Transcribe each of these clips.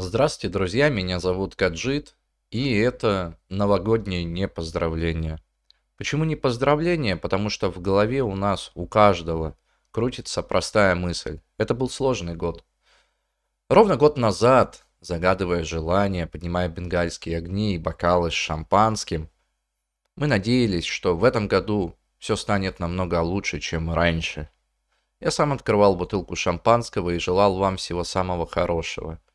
Здравствуйте, друзья, меня зовут Каджит, и это новогоднее не поздравление. Почему не поздравление? Потому что в голове у нас, у каждого, крутится простая мысль. Это был сложный год. Ровно год назад, загадывая желания, поднимая бенгальские огни и бокалы с шампанским, мы надеялись, что в этом году все станет намного лучше, чем раньше. Я сам открывал бутылку шампанского и желал вам всего самого хорошего –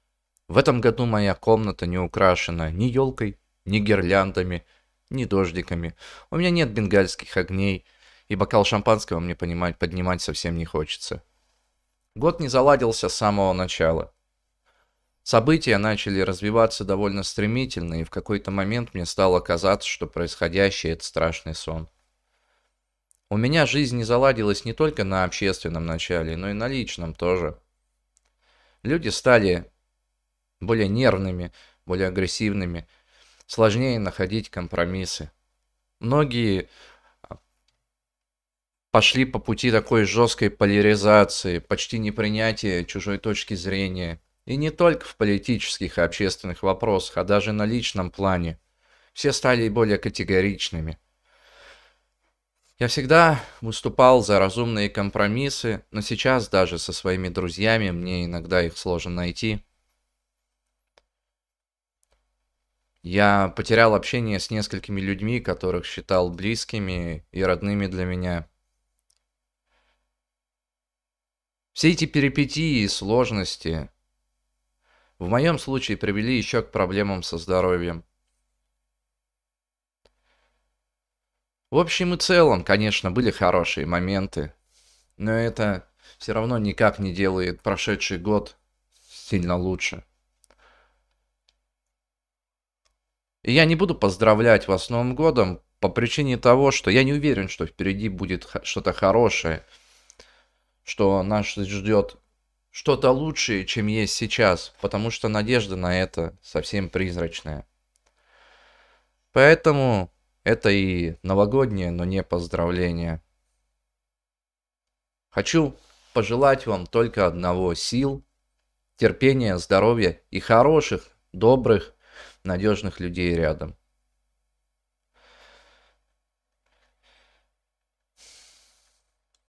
в этом году моя комната не украшена ни елкой, ни гирляндами, ни дождиками. У меня нет бенгальских огней, и бокал шампанского мне понимать, поднимать совсем не хочется. Год не заладился с самого начала. События начали развиваться довольно стремительно, и в какой-то момент мне стало казаться, что происходящее – это страшный сон. У меня жизнь не заладилась не только на общественном начале, но и на личном тоже. Люди стали более нервными, более агрессивными. Сложнее находить компромиссы. Многие а, пошли по пути такой жесткой поляризации, почти непринятия чужой точки зрения. И не только в политических и общественных вопросах, а даже на личном плане. Все стали более категоричными. Я всегда выступал за разумные компромиссы, но сейчас даже со своими друзьями мне иногда их сложно найти. Я потерял общение с несколькими людьми, которых считал близкими и родными для меня. Все эти перипетии и сложности в моем случае привели еще к проблемам со здоровьем. В общем и целом, конечно, были хорошие моменты, но это все равно никак не делает прошедший год сильно лучше. Я не буду поздравлять вас с Новым годом по причине того, что я не уверен, что впереди будет что-то хорошее, что нас ждет что-то лучшее, чем есть сейчас, потому что надежда на это совсем призрачная. Поэтому это и новогоднее, но не поздравление. Хочу пожелать вам только одного – сил, терпения, здоровья и хороших, добрых, надежных людей рядом.